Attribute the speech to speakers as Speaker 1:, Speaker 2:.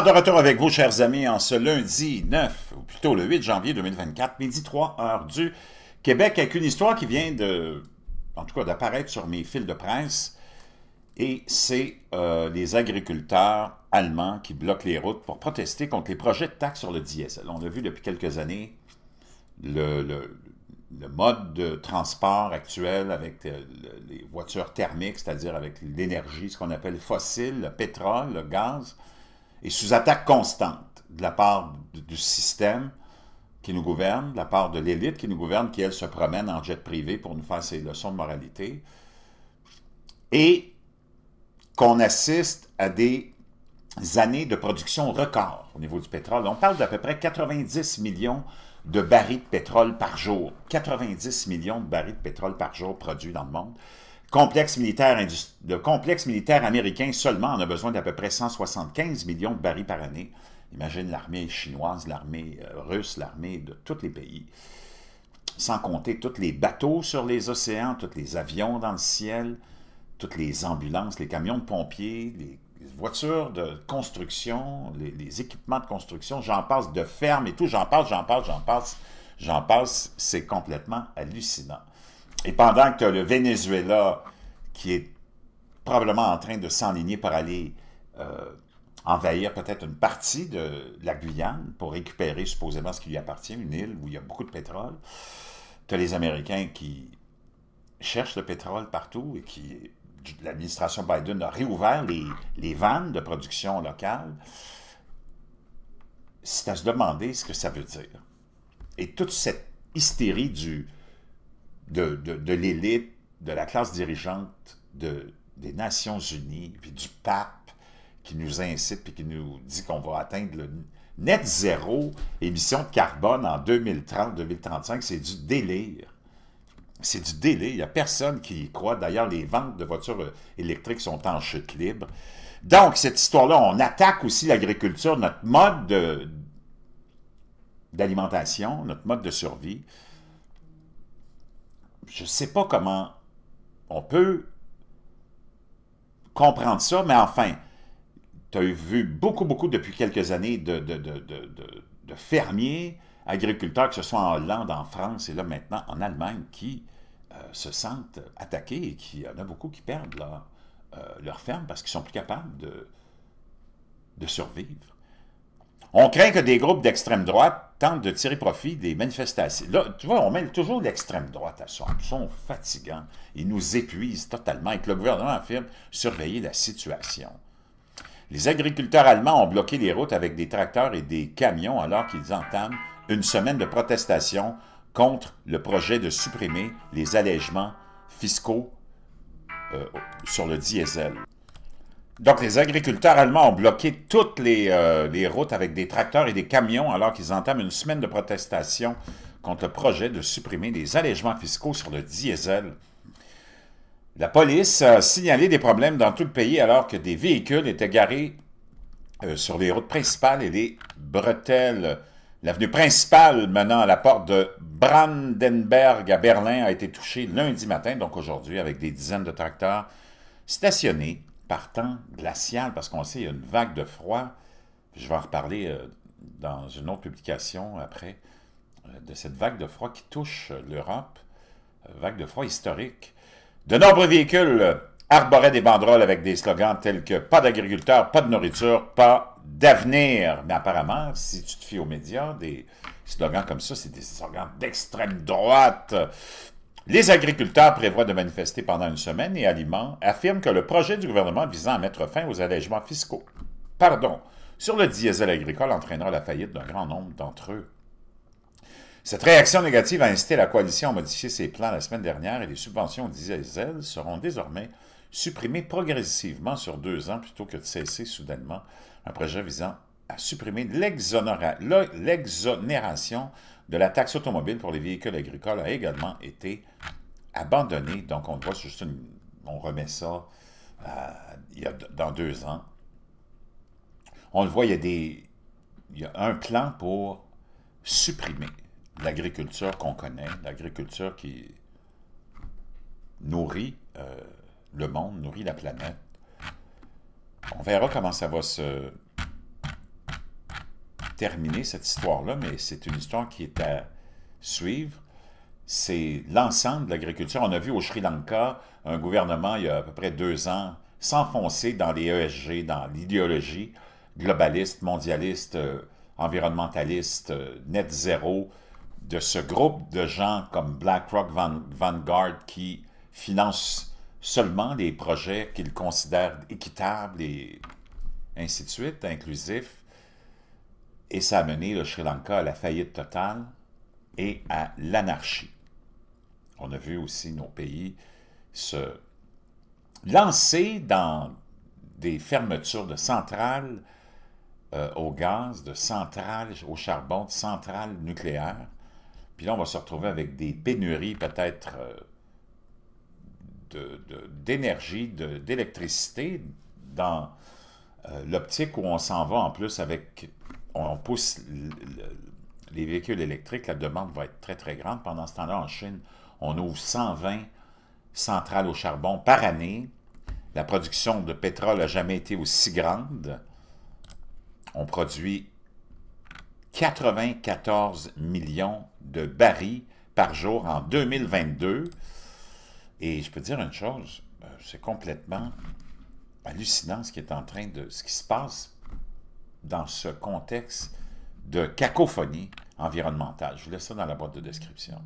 Speaker 1: de retour avec vous, chers amis, en ce lundi 9, ou plutôt le 8 janvier 2024, midi 3, heures du Québec, avec une histoire qui vient de, en tout cas, d'apparaître sur mes fils de presse, et c'est euh, les agriculteurs allemands qui bloquent les routes pour protester contre les projets de taxes sur le diesel. On a vu depuis quelques années le, le, mode de transport actuel avec euh, les voitures thermiques, c'est-à-dire avec l'énergie, ce qu'on appelle fossile, le pétrole, le gaz, et sous attaque constante de la part du système qui nous gouverne, de la part de l'élite qui nous gouverne, qui, elle, se promène en jet privé pour nous faire ses leçons de moralité, et qu'on assiste à des années de production record au niveau du pétrole. On parle d'à peu près 90 millions de barils de pétrole par jour. 90 millions de barils de pétrole par jour produits dans le monde complexe militaire, le complexe militaire américain seulement en a besoin d'à peu près 175 millions de barils par année. Imagine l'armée chinoise, l'armée euh, russe, l'armée de tous les pays. Sans compter tous les bateaux sur les océans, tous les avions dans le ciel, toutes les ambulances, les camions de pompiers, les voitures de construction, les, équipements de construction, j'en passe de ferme et tout, j'en passe, j'en passe, j'en passe, j'en passe, c'est complètement hallucinant. Et pendant que tu as le Venezuela, qui est probablement en train de s'enligner pour aller euh, envahir peut-être une partie de la Guyane pour récupérer supposément ce qui lui appartient, une île où il y a beaucoup de pétrole, tu as les Américains qui cherchent le pétrole partout et qui l'administration Biden a réouvert les, les, vannes de production locale, c'est à se demander ce que ça veut dire. Et toute cette hystérie du de, l'élite, de la classe dirigeante de, des Nations Unies, puis du pape qui nous incite, puis qui nous dit qu'on va atteindre le net zéro émission de carbone en 2030-2035, c'est du délire. C'est du délire. Il n'y a personne qui y croit. D'ailleurs, les ventes de voitures euh, électriques sont en chute libre. Donc, cette histoire-là, on attaque aussi l'agriculture, notre mode d'alimentation, notre mode de survie je ne sais pas comment on peut comprendre ça, mais enfin, tu as vu beaucoup, beaucoup depuis quelques années de, de, fermiers, agriculteurs, que ce soit en Hollande, en France et là maintenant en Allemagne, qui euh, se sentent attaqués et qu'il y en a beaucoup qui perdent leur, fermes euh, ferme parce qu'ils ne sont plus capables de, de survivre. On craint que des groupes d'extrême droite tentent de tirer profit des manifestations. Là, tu vois, on mêle toujours l'extrême droite à ça. Ils sont fatigants. Ils nous épuisent totalement et que le gouvernement affirme surveiller la situation. Les agriculteurs allemands ont bloqué les routes avec des tracteurs et des camions alors qu'ils entament une semaine de protestation contre le projet de supprimer les allègements fiscaux euh, sur le diesel. Donc, les agriculteurs allemands ont bloqué toutes euh, les, routes avec des tracteurs et des camions alors qu'ils entament une semaine de protestation contre le projet de supprimer des allègements fiscaux sur le diesel. La police a signalé des problèmes dans tout le pays alors que des véhicules étaient garés euh, sur les routes principales et les bretelles. L'avenue principale menant à la porte de Brandenberg à Berlin a été touchée lundi matin, donc aujourd'hui, avec des dizaines de tracteurs stationnés partant glacial, parce qu'on sait, il y a une vague de froid. Je vais en reparler euh, dans une autre publication après, euh, de cette vague de froid qui touche euh, l'Europe, vague de froid historique. De nombreux véhicules arboraient des banderoles avec des slogans tels que « Pas d'agriculteurs, pas de nourriture, pas d'avenir ». Mais apparemment, si tu te fies aux médias, des slogans comme ça, c'est des slogans d'extrême droite, les agriculteurs prévoient de manifester pendant une semaine et Aliment affirme que le projet du gouvernement visant à mettre fin aux allègements fiscaux, pardon, sur le diesel agricole entraînera la faillite d'un grand nombre d'entre eux. Cette réaction négative a incité la coalition à modifier ses plans la semaine dernière et les subventions au diesel seront désormais supprimées progressivement sur deux ans plutôt que de cesser soudainement un projet visant à supprimer l'exonération de la taxe automobile pour les véhicules agricoles a également été abandonnée. Donc, on le voit, juste on remet ça euh, il y a, dans deux ans. On le voit, il y a, des, il y a un plan pour supprimer l'agriculture qu'on connaît, l'agriculture qui nourrit euh, le monde, nourrit la planète. On verra comment ça va se Terminer cette histoire-là, mais c'est une histoire qui est à suivre. C'est l'ensemble de l'agriculture. On a vu au Sri Lanka un gouvernement, il y a à peu près deux ans, s'enfoncer dans les ESG, dans l'idéologie globaliste, mondialiste, euh, environnementaliste, euh, net zéro, de ce groupe de gens comme BlackRock, Vanguard, qui finance seulement les projets qu'ils considèrent équitables et ainsi de suite, inclusifs, et ça a mené le Sri Lanka à la faillite totale et à l'anarchie. On a vu aussi nos pays se lancer dans des fermetures de centrales euh, au gaz, de centrales au charbon, de centrales nucléaires. Puis là, on va se retrouver avec des pénuries peut-être euh, de d'énergie, d'électricité dans euh, l'optique où on s'en va en plus avec on pousse les véhicules électriques, la demande va être très, très grande. Pendant ce temps-là, en Chine, on ouvre 120 centrales au charbon par année. La production de pétrole n'a jamais été aussi grande. On produit 94 millions de barils par jour en 2022. Et je peux dire une chose, euh, c'est complètement hallucinant ce qui est en train de... ce qui se passe dans ce contexte de cacophonie environnementale. Je vous laisse ça dans la boîte de description.